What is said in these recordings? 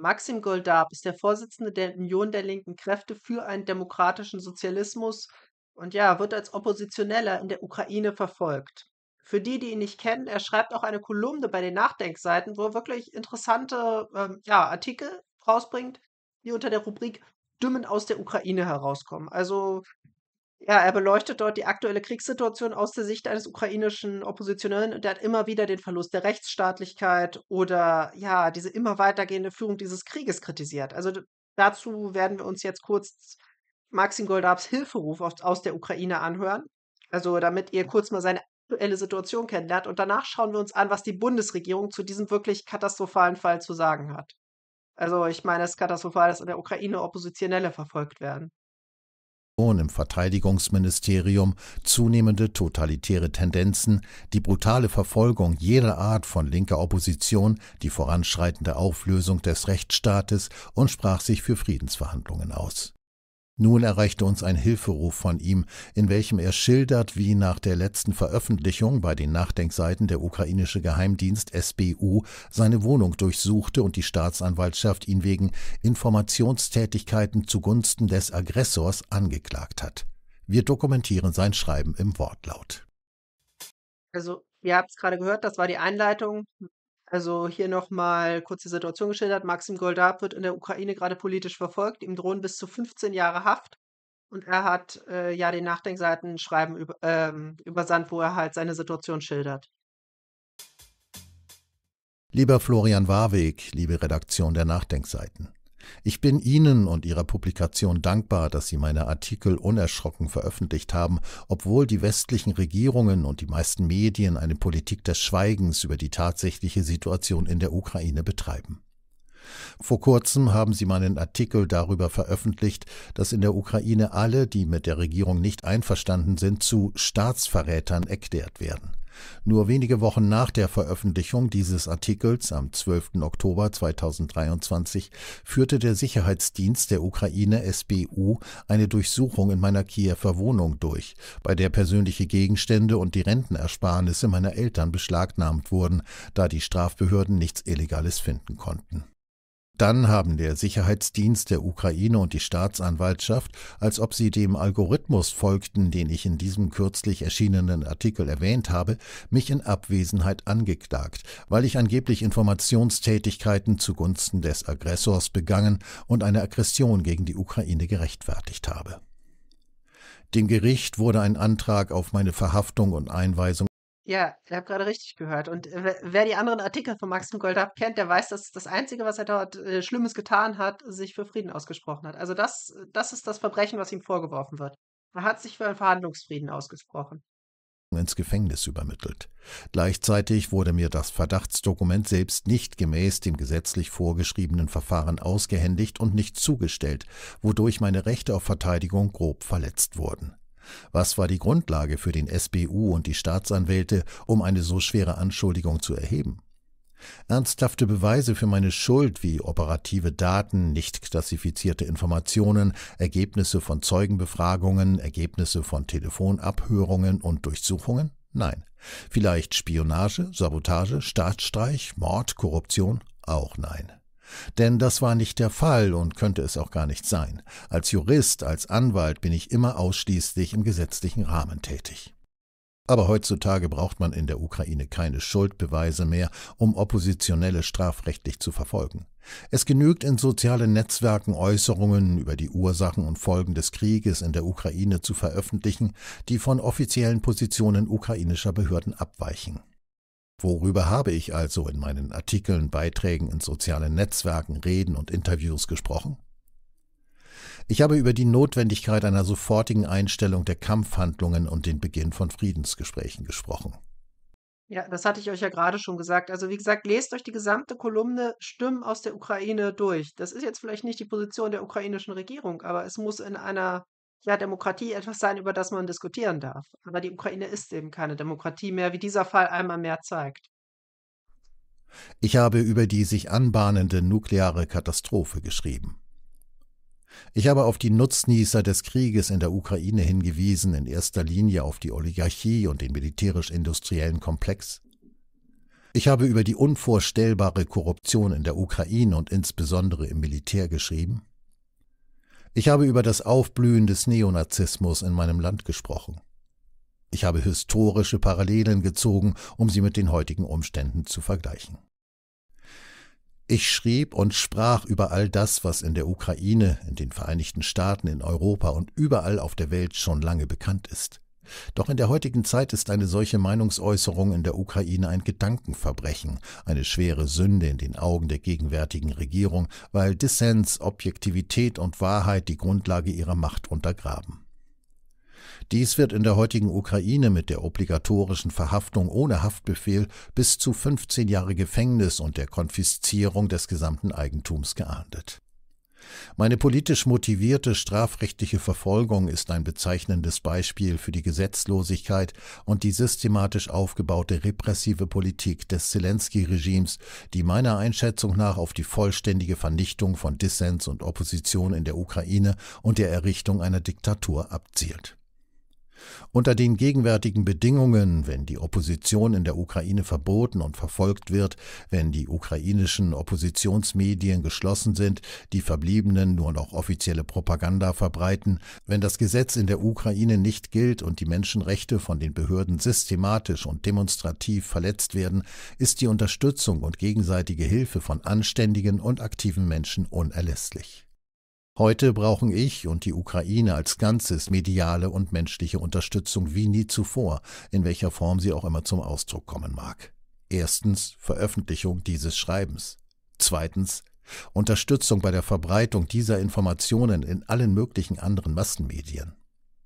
Maxim Goldab ist der Vorsitzende der Union der linken Kräfte für einen demokratischen Sozialismus und ja, wird als Oppositioneller in der Ukraine verfolgt. Für die, die ihn nicht kennen, er schreibt auch eine Kolumne bei den Nachdenkseiten, wo er wirklich interessante ähm, ja, Artikel rausbringt, die unter der Rubrik Dümmen aus der Ukraine herauskommen. Also ja, er beleuchtet dort die aktuelle Kriegssituation aus der Sicht eines ukrainischen Oppositionellen und er hat immer wieder den Verlust der Rechtsstaatlichkeit oder ja, diese immer weitergehende Führung dieses Krieges kritisiert. Also dazu werden wir uns jetzt kurz Maxim Goldabs Hilferuf aus der Ukraine anhören. Also damit ihr kurz mal seine aktuelle Situation kennenlernt und danach schauen wir uns an, was die Bundesregierung zu diesem wirklich katastrophalen Fall zu sagen hat. Also ich meine, es ist katastrophal, dass in der Ukraine Oppositionelle verfolgt werden im Verteidigungsministerium, zunehmende totalitäre Tendenzen, die brutale Verfolgung jeder Art von linker Opposition, die voranschreitende Auflösung des Rechtsstaates und sprach sich für Friedensverhandlungen aus nun erreichte uns ein Hilferuf von ihm, in welchem er schildert, wie nach der letzten Veröffentlichung bei den Nachdenkseiten der ukrainische Geheimdienst SBU seine Wohnung durchsuchte und die Staatsanwaltschaft ihn wegen Informationstätigkeiten zugunsten des Aggressors angeklagt hat. Wir dokumentieren sein Schreiben im Wortlaut. Also, ihr habt es gerade gehört, das war die Einleitung. Also hier nochmal kurz die Situation geschildert. Maxim Goldab wird in der Ukraine gerade politisch verfolgt. Ihm drohen bis zu 15 Jahre Haft. Und er hat äh, ja den Nachdenkseiten Schreiben über, ähm, übersandt, wo er halt seine Situation schildert. Lieber Florian Warweg, liebe Redaktion der Nachdenkseiten. Ich bin Ihnen und Ihrer Publikation dankbar, dass Sie meine Artikel unerschrocken veröffentlicht haben, obwohl die westlichen Regierungen und die meisten Medien eine Politik des Schweigens über die tatsächliche Situation in der Ukraine betreiben. Vor kurzem haben sie meinen Artikel darüber veröffentlicht, dass in der Ukraine alle, die mit der Regierung nicht einverstanden sind, zu Staatsverrätern erklärt werden. Nur wenige Wochen nach der Veröffentlichung dieses Artikels am 12. Oktober 2023 führte der Sicherheitsdienst der Ukraine SBU eine Durchsuchung in meiner Kiewer Wohnung durch, bei der persönliche Gegenstände und die Rentenersparnisse meiner Eltern beschlagnahmt wurden, da die Strafbehörden nichts Illegales finden konnten. Dann haben der Sicherheitsdienst der Ukraine und die Staatsanwaltschaft, als ob sie dem Algorithmus folgten, den ich in diesem kürzlich erschienenen Artikel erwähnt habe, mich in Abwesenheit angeklagt, weil ich angeblich Informationstätigkeiten zugunsten des Aggressors begangen und eine Aggression gegen die Ukraine gerechtfertigt habe. Dem Gericht wurde ein Antrag auf meine Verhaftung und Einweisung ja, ich habe gerade richtig gehört. Und äh, wer die anderen Artikel von Max von Goldab kennt, der weiß, dass das Einzige, was er dort äh, Schlimmes getan hat, sich für Frieden ausgesprochen hat. Also das, das ist das Verbrechen, was ihm vorgeworfen wird. Er hat sich für einen Verhandlungsfrieden ausgesprochen. Ins Gefängnis übermittelt. Gleichzeitig wurde mir das Verdachtsdokument selbst nicht gemäß dem gesetzlich vorgeschriebenen Verfahren ausgehändigt und nicht zugestellt, wodurch meine Rechte auf Verteidigung grob verletzt wurden. Was war die Grundlage für den SBU und die Staatsanwälte, um eine so schwere Anschuldigung zu erheben? Ernsthafte Beweise für meine Schuld wie operative Daten, nicht klassifizierte Informationen, Ergebnisse von Zeugenbefragungen, Ergebnisse von Telefonabhörungen und Durchsuchungen? Nein. Vielleicht Spionage, Sabotage, Staatsstreich, Mord, Korruption? Auch nein. Denn das war nicht der Fall und könnte es auch gar nicht sein. Als Jurist, als Anwalt bin ich immer ausschließlich im gesetzlichen Rahmen tätig. Aber heutzutage braucht man in der Ukraine keine Schuldbeweise mehr, um Oppositionelle strafrechtlich zu verfolgen. Es genügt in sozialen Netzwerken Äußerungen über die Ursachen und Folgen des Krieges in der Ukraine zu veröffentlichen, die von offiziellen Positionen ukrainischer Behörden abweichen. Worüber habe ich also in meinen Artikeln, Beiträgen in sozialen Netzwerken, Reden und Interviews gesprochen? Ich habe über die Notwendigkeit einer sofortigen Einstellung der Kampfhandlungen und den Beginn von Friedensgesprächen gesprochen. Ja, das hatte ich euch ja gerade schon gesagt. Also wie gesagt, lest euch die gesamte Kolumne Stimmen aus der Ukraine durch. Das ist jetzt vielleicht nicht die Position der ukrainischen Regierung, aber es muss in einer ja, Demokratie etwas sein, über das man diskutieren darf. Aber die Ukraine ist eben keine Demokratie mehr, wie dieser Fall einmal mehr zeigt. Ich habe über die sich anbahnende nukleare Katastrophe geschrieben. Ich habe auf die Nutznießer des Krieges in der Ukraine hingewiesen, in erster Linie auf die Oligarchie und den militärisch-industriellen Komplex. Ich habe über die unvorstellbare Korruption in der Ukraine und insbesondere im Militär geschrieben. Ich habe über das Aufblühen des Neonazismus in meinem Land gesprochen. Ich habe historische Parallelen gezogen, um sie mit den heutigen Umständen zu vergleichen. Ich schrieb und sprach über all das, was in der Ukraine, in den Vereinigten Staaten, in Europa und überall auf der Welt schon lange bekannt ist. Doch in der heutigen Zeit ist eine solche Meinungsäußerung in der Ukraine ein Gedankenverbrechen, eine schwere Sünde in den Augen der gegenwärtigen Regierung, weil Dissens, Objektivität und Wahrheit die Grundlage ihrer Macht untergraben. Dies wird in der heutigen Ukraine mit der obligatorischen Verhaftung ohne Haftbefehl bis zu 15 Jahre Gefängnis und der Konfiszierung des gesamten Eigentums geahndet. Meine politisch motivierte strafrechtliche Verfolgung ist ein bezeichnendes Beispiel für die Gesetzlosigkeit und die systematisch aufgebaute repressive Politik des Zelensky-Regimes, die meiner Einschätzung nach auf die vollständige Vernichtung von Dissens und Opposition in der Ukraine und der Errichtung einer Diktatur abzielt. Unter den gegenwärtigen Bedingungen, wenn die Opposition in der Ukraine verboten und verfolgt wird, wenn die ukrainischen Oppositionsmedien geschlossen sind, die verbliebenen nur noch offizielle Propaganda verbreiten, wenn das Gesetz in der Ukraine nicht gilt und die Menschenrechte von den Behörden systematisch und demonstrativ verletzt werden, ist die Unterstützung und gegenseitige Hilfe von anständigen und aktiven Menschen unerlässlich. Heute brauchen ich und die Ukraine als Ganzes mediale und menschliche Unterstützung wie nie zuvor, in welcher Form sie auch immer zum Ausdruck kommen mag. Erstens Veröffentlichung dieses Schreibens. Zweitens Unterstützung bei der Verbreitung dieser Informationen in allen möglichen anderen Massenmedien.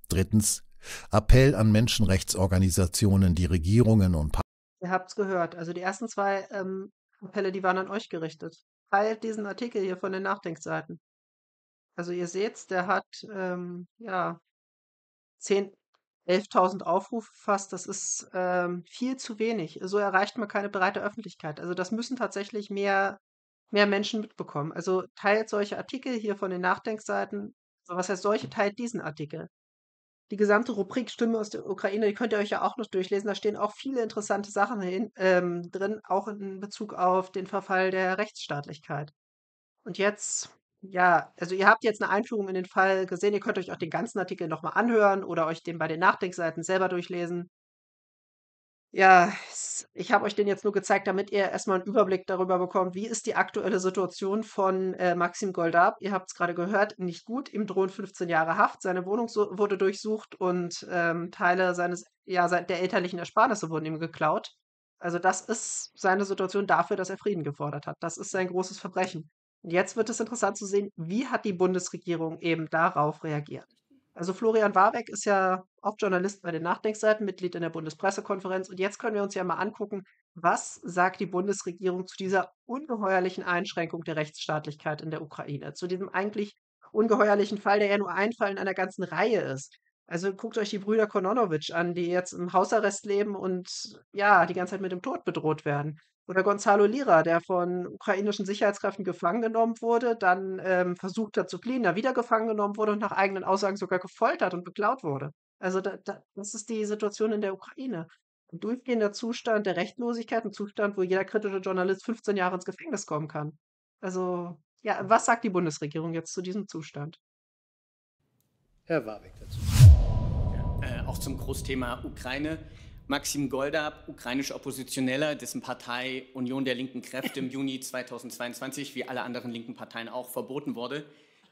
Drittens Appell an Menschenrechtsorganisationen, die Regierungen und Ihr habt es gehört. Also die ersten zwei ähm, Appelle, die waren an euch gerichtet. Teilt diesen Artikel hier von den Nachdenkseiten. Also ihr seht's, der hat ähm, ja 10, 11.000 Aufrufe fast. Das ist ähm, viel zu wenig. So erreicht man keine breite Öffentlichkeit. Also das müssen tatsächlich mehr mehr Menschen mitbekommen. Also teilt solche Artikel hier von den Nachdenkseiten. Also was heißt solche? Teilt diesen Artikel. Die gesamte Rubrik Stimme aus der Ukraine, die könnt ihr euch ja auch noch durchlesen. Da stehen auch viele interessante Sachen hin, ähm, drin, auch in Bezug auf den Verfall der Rechtsstaatlichkeit. Und jetzt ja, also ihr habt jetzt eine Einführung in den Fall gesehen. Ihr könnt euch auch den ganzen Artikel nochmal anhören oder euch den bei den Nachdenkseiten selber durchlesen. Ja, ich habe euch den jetzt nur gezeigt, damit ihr erstmal einen Überblick darüber bekommt, wie ist die aktuelle Situation von, äh, Maxim Goldab. Ihr habt es gerade gehört, nicht gut. Ihm drohen 15 Jahre Haft. Seine Wohnung su wurde durchsucht und, ähm, Teile seines ja, der elterlichen Ersparnisse wurden ihm geklaut. Also, das ist seine Situation dafür, dass er Frieden gefordert hat. Das ist sein großes Verbrechen. Und Jetzt wird es interessant zu sehen, wie hat die Bundesregierung eben darauf reagiert. Also Florian mhm. Warbeck ist ja auch Journalist bei den Nachdenkseiten, Mitglied in der Bundespressekonferenz. Und jetzt können wir uns ja mal angucken, was sagt die Bundesregierung zu dieser ungeheuerlichen Einschränkung der Rechtsstaatlichkeit in der Ukraine, zu diesem eigentlich ungeheuerlichen Fall, der ja nur ein Fall in einer ganzen Reihe ist. Also guckt euch die Brüder Kononovic an, die jetzt im Hausarrest leben und ja, die ganze Zeit mit dem Tod bedroht werden. Oder Gonzalo Lira, der von ukrainischen Sicherheitskräften gefangen genommen wurde, dann ähm, versucht hat zu fliehen, da wieder gefangen genommen wurde und nach eigenen Aussagen sogar gefoltert und beklaut wurde. Also da, da, das ist die Situation in der Ukraine. Ein durchgehender Zustand der Rechtlosigkeit, ein Zustand, wo jeder kritische Journalist 15 Jahre ins Gefängnis kommen kann. Also, ja, was sagt die Bundesregierung jetzt zu diesem Zustand? Herr Warwick dazu. Äh, auch zum Großthema Ukraine. Maxim Goldab, ukrainisch Oppositioneller, dessen Partei Union der linken Kräfte im Juni 2022, wie alle anderen linken Parteien auch, verboten wurde,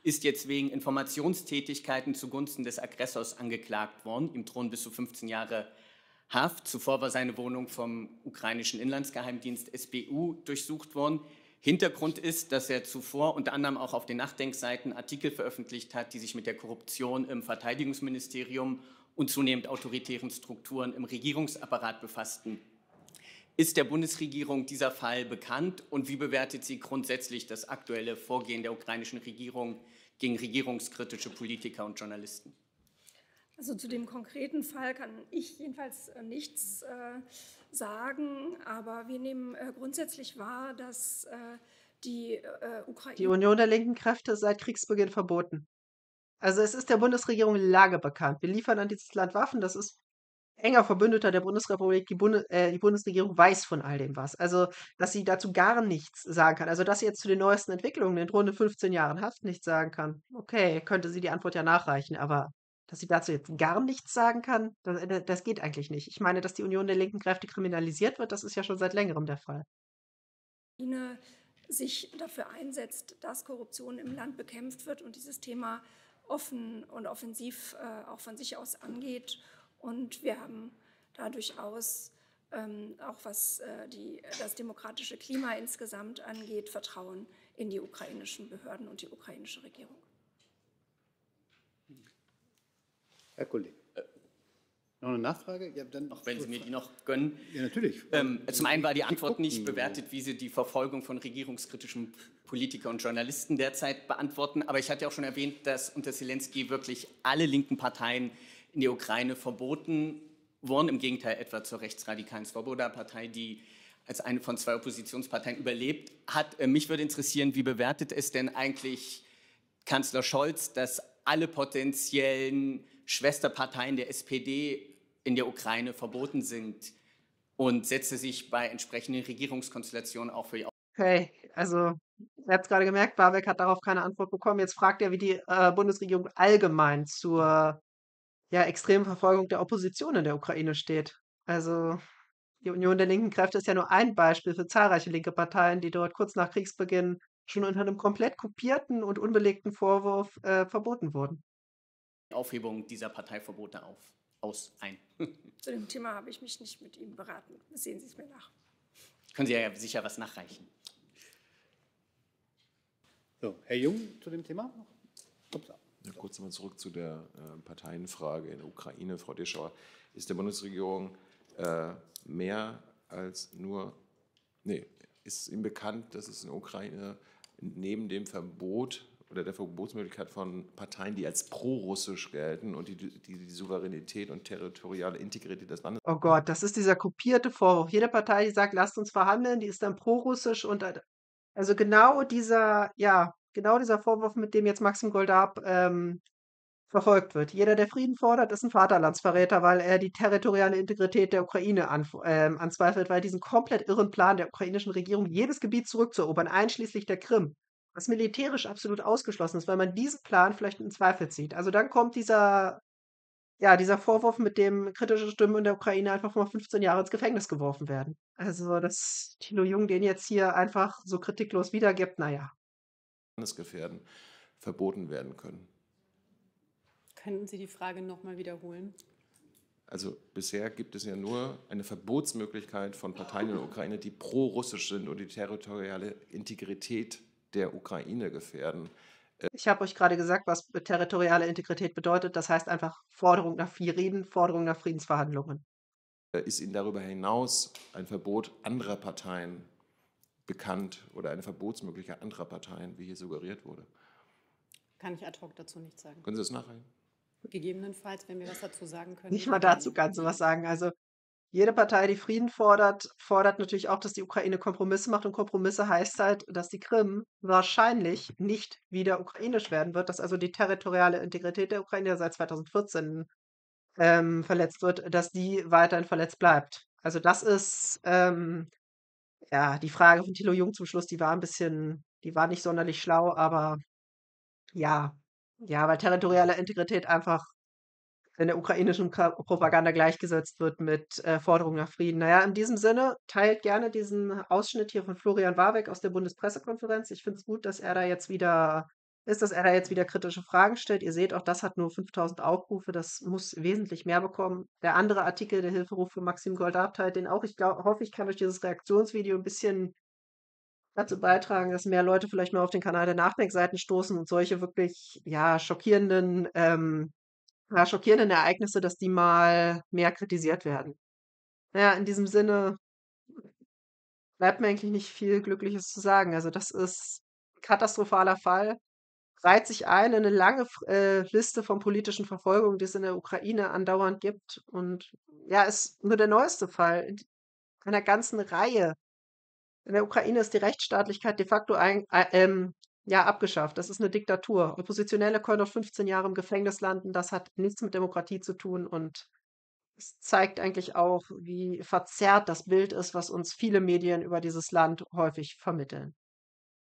ist jetzt wegen Informationstätigkeiten zugunsten des Aggressors angeklagt worden. Ihm drohen bis zu 15 Jahre Haft. Zuvor war seine Wohnung vom ukrainischen Inlandsgeheimdienst SBU durchsucht worden. Hintergrund ist, dass er zuvor unter anderem auch auf den Nachdenkseiten Artikel veröffentlicht hat, die sich mit der Korruption im Verteidigungsministerium und zunehmend autoritären Strukturen im Regierungsapparat befassten. Ist der Bundesregierung dieser Fall bekannt und wie bewertet sie grundsätzlich das aktuelle Vorgehen der ukrainischen Regierung gegen regierungskritische Politiker und Journalisten? Also zu dem konkreten Fall kann ich jedenfalls äh, nichts äh, sagen, aber wir nehmen äh, grundsätzlich wahr, dass äh, die äh, Ukraine. Die Union der linken Kräfte seit Kriegsbeginn verboten. Also es ist der Bundesregierung Lage bekannt. Wir liefern an dieses Land Waffen. Das ist enger Verbündeter der Bundesrepublik. Die, Bunde, äh, die, Bundesregierung weiß von all dem was. Also dass sie dazu gar nichts sagen kann. Also dass sie jetzt zu den neuesten Entwicklungen in rund 15 Jahren Haft nichts sagen kann. Okay, könnte sie die Antwort ja nachreichen, aber dass sie dazu jetzt gar nichts sagen kann, das, äh, das geht eigentlich nicht. Ich meine, dass die Union der linken Kräfte kriminalisiert wird, das ist ja schon seit längerem der Fall. China sich dafür einsetzt, dass Korruption im Land bekämpft wird und dieses Thema offen und offensiv äh, auch von sich aus angeht. Und wir haben da durchaus ähm, auch was äh, die, das demokratische Klima insgesamt angeht, Vertrauen in die ukrainischen Behörden und die ukrainische Regierung. Herr Kollege. Noch eine Nachfrage? Ja, dann auch wenn Sie mir die noch gönnen. Ja, natürlich. Ähm, zum einen war die Antwort nicht bewertet, wie Sie die Verfolgung von regierungskritischen Politikern und Journalisten derzeit beantworten. Aber ich hatte ja auch schon erwähnt, dass unter Zelensky wirklich alle linken Parteien in der Ukraine verboten wurden. Im Gegenteil etwa zur rechtsradikalen Svoboda-Partei, die als eine von zwei Oppositionsparteien überlebt hat. Äh, mich würde interessieren, wie bewertet es denn eigentlich Kanzler Scholz, dass alle potenziellen Schwesterparteien der SPD in der Ukraine verboten sind und setze sich bei entsprechenden Regierungskonstellationen auch für die Okay, also ihr habt es gerade gemerkt, Barbeck hat darauf keine Antwort bekommen. Jetzt fragt er, wie die äh, Bundesregierung allgemein zur ja, extremen Verfolgung der Opposition in der Ukraine steht. Also die Union der linken Kräfte ist ja nur ein Beispiel für zahlreiche linke Parteien, die dort kurz nach Kriegsbeginn schon unter einem komplett kopierten und unbelegten Vorwurf äh, verboten wurden. Aufhebung dieser Parteiverbote auf aus ein. Zu dem Thema habe ich mich nicht mit ihm beraten. Sehen Sie es mir nach. Können Sie ja sicher was nachreichen. So, Herr Jung zu dem Thema noch? Ja, kurz mal zurück zu der äh, Parteienfrage in der Ukraine. Frau Deschauer, ist der Bundesregierung äh, mehr als nur, nee, ist ihm bekannt, dass es in der Ukraine neben dem Verbot oder der Verbotsmöglichkeit von Parteien, die als prorussisch gelten und die, die, die Souveränität und territoriale Integrität des Landes. Oh Gott, das ist dieser kopierte Vorwurf. Jede Partei, die sagt, lasst uns verhandeln, die ist dann prorussisch und also genau dieser, ja, genau dieser Vorwurf, mit dem jetzt Maxim Goldab ähm, verfolgt wird. Jeder, der Frieden fordert, ist ein Vaterlandsverräter, weil er die territoriale Integrität der Ukraine an, ähm, anzweifelt, weil diesen komplett irren Plan der ukrainischen Regierung, jedes Gebiet zurückzuerobern, einschließlich der Krim, was militärisch absolut ausgeschlossen ist, weil man diesen Plan vielleicht in Zweifel zieht. Also dann kommt dieser, ja, dieser Vorwurf, mit dem kritische Stimmen in der Ukraine einfach mal 15 Jahre ins Gefängnis geworfen werden. Also, dass Tino Jung den jetzt hier einfach so kritiklos wiedergibt, naja. Gefährden, verboten werden können. Könnten Sie die Frage nochmal wiederholen? Also bisher gibt es ja nur eine Verbotsmöglichkeit von Parteien in der Ukraine, die pro-russisch sind und die territoriale Integrität der Ukraine gefährden. Äh, ich habe euch gerade gesagt, was territoriale Integrität bedeutet. Das heißt einfach Forderung nach Frieden, Forderung nach Friedensverhandlungen. Äh, ist Ihnen darüber hinaus ein Verbot anderer Parteien bekannt oder eine Verbotsmöglichkeit anderer Parteien, wie hier suggeriert wurde? Kann ich ad hoc dazu nichts sagen. Können Sie das nachreichen? Gegebenenfalls, wenn wir was dazu sagen können. Nicht mal dazu kannst du was sagen. Also jede Partei, die Frieden fordert, fordert natürlich auch, dass die Ukraine Kompromisse macht. Und Kompromisse heißt halt, dass die Krim wahrscheinlich nicht wieder ukrainisch werden wird, dass also die territoriale Integrität der Ukraine die seit 2014 ähm, verletzt wird, dass die weiterhin verletzt bleibt. Also das ist ähm, ja die Frage von Thilo Jung zum Schluss, die war ein bisschen, die war nicht sonderlich schlau, aber ja, ja, weil territoriale Integrität einfach in der ukrainischen Propaganda gleichgesetzt wird mit äh, Forderung nach Frieden. Naja, in diesem Sinne teilt gerne diesen Ausschnitt hier von Florian Warbeck aus der Bundespressekonferenz. Ich finde es gut, dass er da jetzt wieder ist, dass er da jetzt wieder kritische Fragen stellt. Ihr seht, auch das hat nur 5000 Aufrufe, das muss wesentlich mehr bekommen. Der andere Artikel, der Hilferuf von Maxim teilt den auch, ich glaub, hoffe, ich kann durch dieses Reaktionsvideo ein bisschen dazu beitragen, dass mehr Leute vielleicht mal auf den Kanal der Nachdenkseiten stoßen und solche wirklich ja schockierenden ähm, ja, schockierenden Ereignisse, dass die mal mehr kritisiert werden. Naja, in diesem Sinne bleibt mir eigentlich nicht viel Glückliches zu sagen. Also das ist ein katastrophaler Fall, reiht sich ein in eine lange äh, Liste von politischen Verfolgungen, die es in der Ukraine andauernd gibt. Und ja, ist nur der neueste Fall einer ganzen Reihe. In der Ukraine ist die Rechtsstaatlichkeit de facto ein, äh, ähm, ja, abgeschafft. Das ist eine Diktatur. Oppositionelle können auf 15 Jahre im Gefängnis landen. Das hat nichts mit Demokratie zu tun und es zeigt eigentlich auch, wie verzerrt das Bild ist, was uns viele Medien über dieses Land häufig vermitteln.